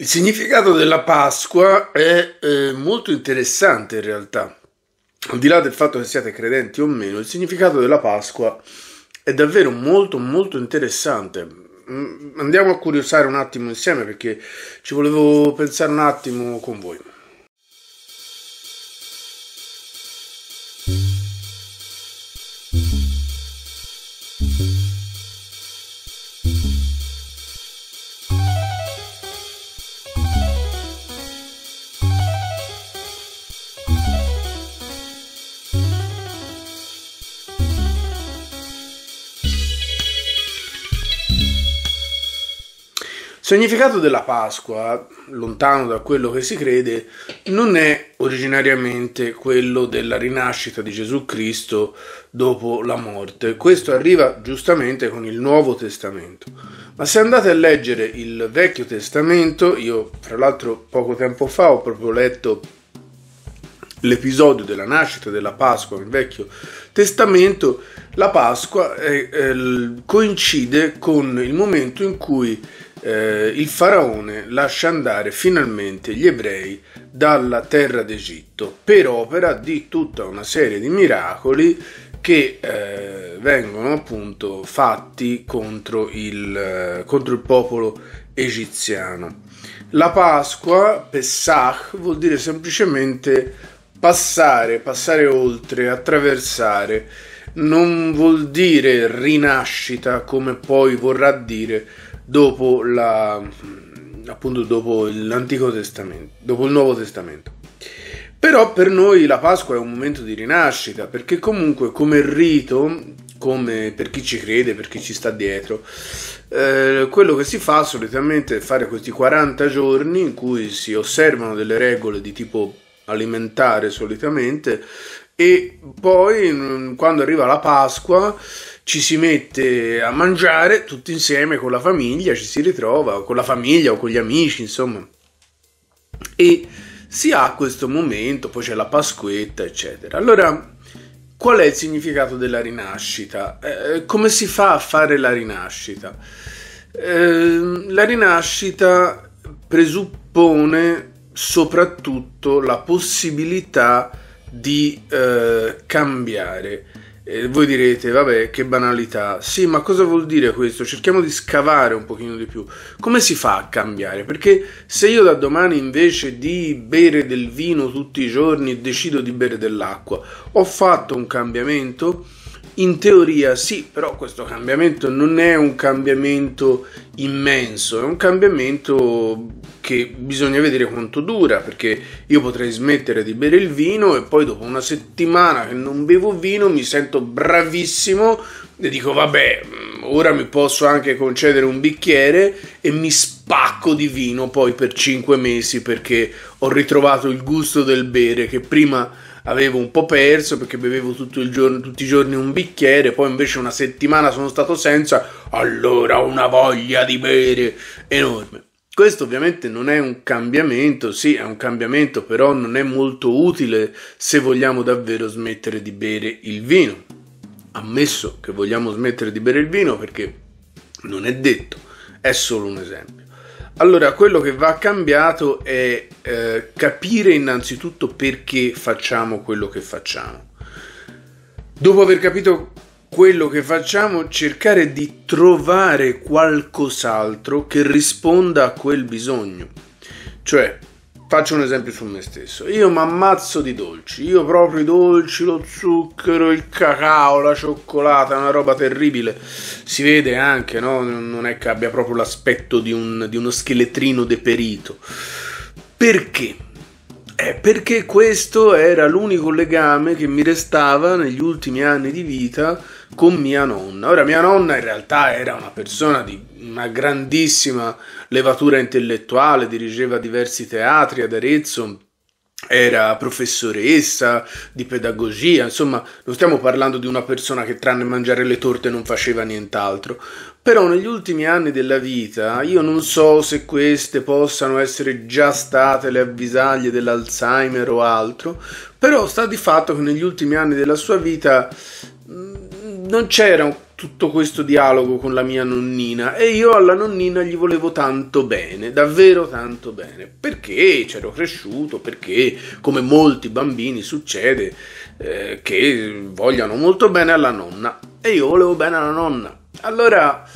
Il significato della Pasqua è eh, molto interessante in realtà. Al di là del fatto che siate credenti o meno, il significato della Pasqua è davvero molto molto interessante. Mm, andiamo a curiosare un attimo insieme perché ci volevo pensare un attimo con voi. significato della Pasqua, lontano da quello che si crede, non è originariamente quello della rinascita di Gesù Cristo dopo la morte. Questo arriva giustamente con il Nuovo Testamento. Ma se andate a leggere il Vecchio Testamento, io fra l'altro poco tempo fa ho proprio letto l'episodio della nascita della Pasqua nel Vecchio Testamento, la Pasqua è, è, coincide con il momento in cui eh, il faraone lascia andare finalmente gli ebrei dalla terra d'Egitto per opera di tutta una serie di miracoli che eh, vengono appunto fatti contro il, eh, contro il popolo egiziano. La Pasqua, Pesach, vuol dire semplicemente passare, passare oltre, attraversare, non vuol dire rinascita come poi vorrà dire dopo, la, appunto, dopo l'Antico Testamento, dopo il Nuovo Testamento. Però per noi la Pasqua è un momento di rinascita, perché comunque come rito, come per chi ci crede, per chi ci sta dietro, eh, quello che si fa solitamente è fare questi 40 giorni in cui si osservano delle regole di tipo alimentare solitamente e poi mm, quando arriva la Pasqua ci si mette a mangiare tutti insieme con la famiglia, ci si ritrova o con la famiglia o con gli amici, insomma. E si ha questo momento, poi c'è la Pasquetta, eccetera. Allora, qual è il significato della rinascita? Eh, come si fa a fare la rinascita? Eh, la rinascita presuppone soprattutto la possibilità di eh, cambiare e voi direte, vabbè, che banalità. Sì, ma cosa vuol dire questo? Cerchiamo di scavare un pochino di più. Come si fa a cambiare? Perché se io da domani invece di bere del vino tutti i giorni decido di bere dell'acqua, ho fatto un cambiamento? In teoria sì, però questo cambiamento non è un cambiamento immenso, è un cambiamento che bisogna vedere quanto dura, perché io potrei smettere di bere il vino e poi dopo una settimana che non bevo vino mi sento bravissimo e dico vabbè, mm, ora mi posso anche concedere un bicchiere e mi spacco di vino poi per 5 mesi perché ho ritrovato il gusto del bere che prima avevo un po' perso perché bevevo tutto il giorno, tutti i giorni un bicchiere, poi invece una settimana sono stato senza, allora una voglia di bere enorme. Questo ovviamente non è un cambiamento, sì è un cambiamento, però non è molto utile se vogliamo davvero smettere di bere il vino. Ammesso che vogliamo smettere di bere il vino perché non è detto, è solo un esempio. Allora, quello che va cambiato è eh, capire innanzitutto perché facciamo quello che facciamo. Dopo aver capito quello che facciamo, cercare di trovare qualcos'altro che risponda a quel bisogno. Cioè, faccio un esempio su me stesso. Io mi ammazzo di dolci. Io proprio i dolci, lo zucchero, il cacao, la cioccolata, una roba terribile. Si vede anche, no? Non è che abbia proprio l'aspetto di, un, di uno scheletrino deperito. Perché? Eh, perché questo era l'unico legame che mi restava negli ultimi anni di vita con mia nonna. Ora, mia nonna in realtà era una persona di una grandissima levatura intellettuale, dirigeva diversi teatri ad Arezzo, era professoressa di pedagogia, insomma, non stiamo parlando di una persona che tranne mangiare le torte non faceva nient'altro. Però negli ultimi anni della vita io non so se queste possano essere già state le avvisaglie dell'Alzheimer o altro, però sta di fatto che negli ultimi anni della sua vita non c'era tutto questo dialogo con la mia nonnina e io alla nonnina gli volevo tanto bene, davvero tanto bene, perché c'ero cresciuto, perché come molti bambini succede eh, che vogliano molto bene alla nonna e io volevo bene alla nonna. Allora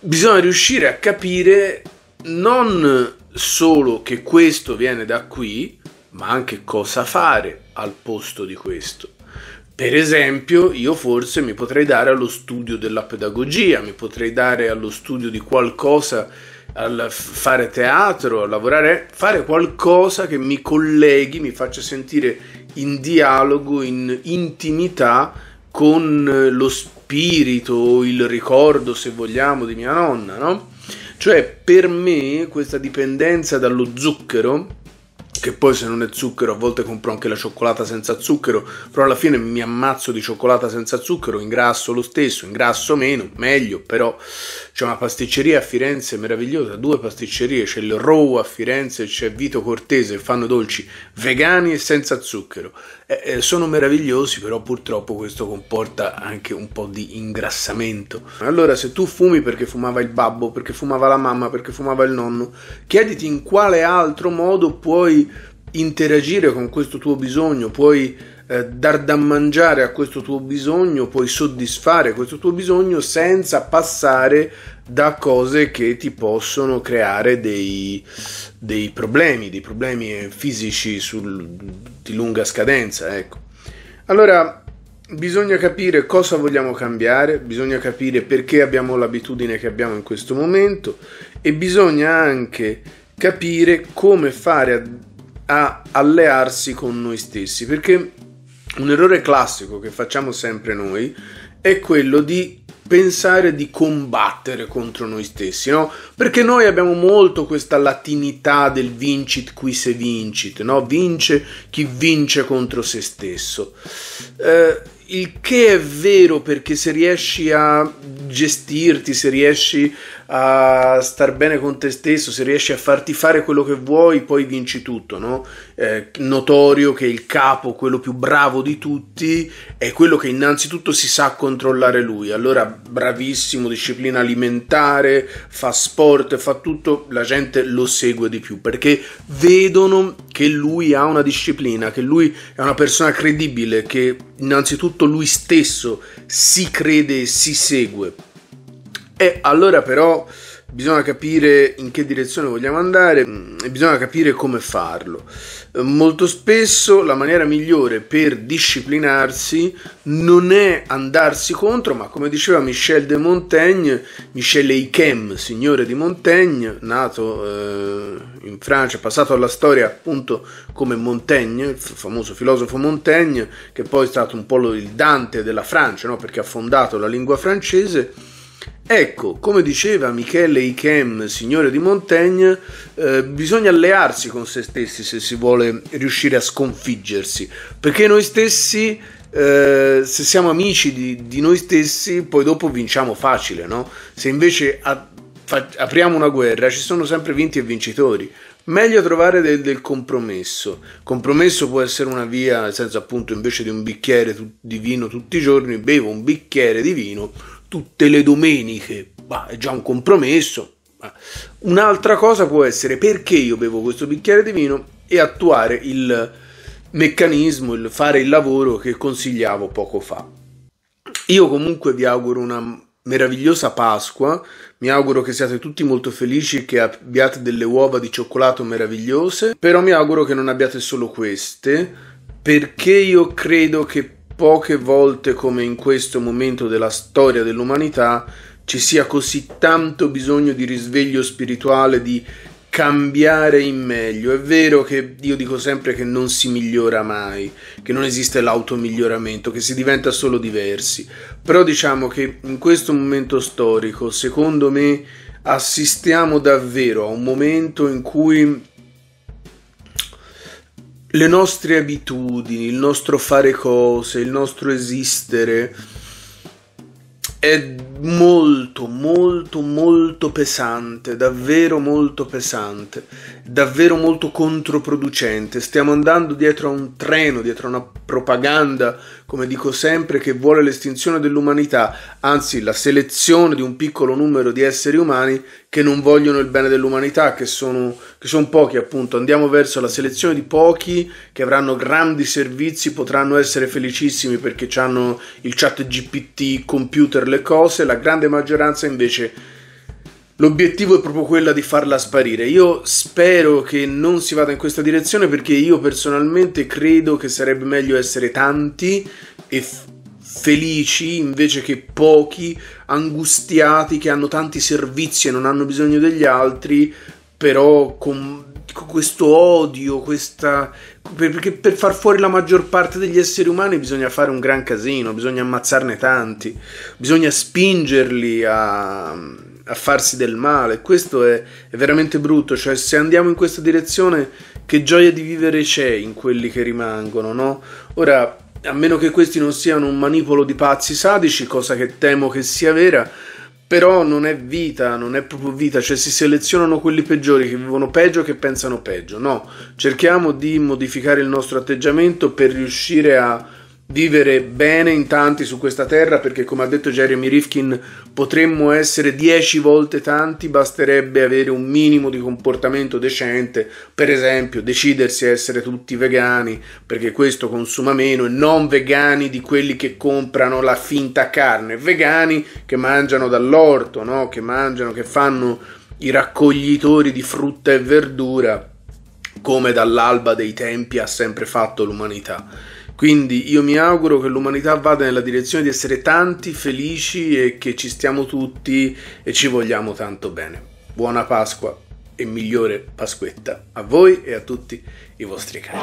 bisogna riuscire a capire non solo che questo viene da qui, ma anche cosa fare al posto di questo. Per esempio, io forse mi potrei dare allo studio della pedagogia, mi potrei dare allo studio di qualcosa, al fare teatro, a lavorare, fare qualcosa che mi colleghi, mi faccia sentire in dialogo, in intimità con eh, lo spirito o il ricordo, se vogliamo, di mia nonna, no? Cioè, per me questa dipendenza dallo zucchero che poi se non è zucchero a volte compro anche la cioccolata senza zucchero, però alla fine mi ammazzo di cioccolata senza zucchero, ingrasso lo stesso, ingrasso meno, meglio, però c'è una pasticceria a Firenze meravigliosa, due pasticcerie, c'è il Row a Firenze, c'è Vito Cortese, fanno dolci vegani e senza zucchero. Eh, eh, sono meravigliosi, però purtroppo questo comporta anche un po' di ingrassamento. Allora se tu fumi perché fumava il babbo, perché fumava la mamma, perché fumava il nonno, chiediti in quale altro modo puoi interagire con questo tuo bisogno, puoi eh, dar da mangiare a questo tuo bisogno, puoi soddisfare questo tuo bisogno senza passare da cose che ti possono creare dei, dei problemi, dei problemi fisici sul, di lunga scadenza. Ecco. Allora, bisogna capire cosa vogliamo cambiare, bisogna capire perché abbiamo l'abitudine che abbiamo in questo momento e bisogna anche capire come fare a a allearsi con noi stessi, perché un errore classico che facciamo sempre noi è quello di pensare di combattere contro noi stessi, no? Perché noi abbiamo molto questa latinità del vincit qui se vincit, no? Vince chi vince contro se stesso. Eh, il che è vero perché se riesci a gestirti, se riesci a star bene con te stesso, se riesci a farti fare quello che vuoi, poi vinci tutto, no? È eh, notorio che il capo, quello più bravo di tutti, è quello che innanzitutto si sa controllare lui. Allora, bravissimo, disciplina alimentare, fa sport, fa tutto, la gente lo segue di più perché vedono che lui ha una disciplina, che lui è una persona credibile, che innanzitutto lui stesso si crede e si segue. E allora però bisogna capire in che direzione vogliamo andare mm, e bisogna capire come farlo. Eh, molto spesso la maniera migliore per disciplinarsi non è andarsi contro, ma come diceva Michel de Montaigne, Michel Eichem, signore di Montaigne, nato eh, in Francia, passato alla storia appunto come Montaigne, il famoso filosofo Montaigne, che poi è stato un po' il Dante della Francia, no? perché ha fondato la lingua francese Ecco, come diceva Michele Ichem, signore di Montaigne, eh, bisogna allearsi con se stessi se si vuole riuscire a sconfiggersi, perché noi stessi, eh, se siamo amici di, di, noi stessi, poi dopo vinciamo facile, no? Se invece a, fa, apriamo una guerra ci sono sempre vinti e vincitori, Meglio trovare del, del, compromesso. Compromesso può essere una via, nel senso appunto invece di un bicchiere di vino tutti i giorni, bevo un bicchiere di vino tutte le domeniche, bah, è già un compromesso. Un'altra cosa può essere perché io bevo questo bicchiere di vino e attuare il meccanismo, il fare il lavoro che consigliavo poco fa. Io comunque vi auguro una meravigliosa Pasqua, mi auguro che siate tutti molto felici, che abbiate delle uova di cioccolato meravigliose, però mi auguro che non abbiate solo queste, perché io credo che poche volte come in questo momento della storia dell'umanità ci sia così tanto bisogno di risveglio spirituale, di cambiare in meglio. È vero che io dico sempre che non si migliora mai, che non esiste l'automiglioramento, che si diventa solo diversi, però diciamo che in questo momento storico, secondo me, assistiamo davvero a un momento in cui le nostre abitudini, il nostro fare cose, il nostro esistere è molto, molto, molto pesante, davvero molto pesante, davvero molto controproducente. Stiamo andando dietro a un treno, dietro a una propaganda come dico sempre, che vuole l'estinzione dell'umanità, anzi la selezione di un piccolo numero di esseri umani che non vogliono il bene dell'umanità, che sono, che sono pochi appunto. Andiamo verso la selezione di pochi che avranno grandi servizi, potranno essere felicissimi perché hanno il chat GPT, computer, le cose, la grande maggioranza invece L'obiettivo è proprio quello di farla sparire. Io spero che non si vada in questa direzione perché io personalmente credo che sarebbe meglio essere tanti e f- felici invece che pochi, angustiati, che hanno tanti servizi e non hanno bisogno degli altri, però con questo odio, questa... perché per far fuori la maggior parte degli esseri umani bisogna fare un gran casino, bisogna ammazzarne tanti, bisogna spingerli a a farsi del male. Questo è, è, veramente brutto, cioè se andiamo in questa direzione che gioia di vivere c'è in quelli che rimangono, no? Ora, a meno che questi non siano un manipolo di pazzi sadici, cosa che temo che sia vera, però non è vita, non è proprio vita, cioè si selezionano quelli peggiori che vivono peggio che pensano peggio. No, cerchiamo di modificare il nostro atteggiamento per riuscire a vivere bene in tanti su questa terra perché come ha detto Jeremy Rifkin potremmo essere dieci volte tanti basterebbe avere un minimo di comportamento decente per esempio decidersi a essere tutti vegani perché questo consuma meno e non vegani di quelli che comprano la finta carne vegani che mangiano dall'orto no? che mangiano che fanno i raccoglitori di frutta e verdura come dall'alba dei tempi ha sempre fatto l'umanità quindi io mi auguro che l'umanità vada nella direzione di essere tanti, felici e che ci stiamo tutti e ci vogliamo tanto bene. Buona Pasqua e migliore Pasquetta a voi e a tutti i vostri cari.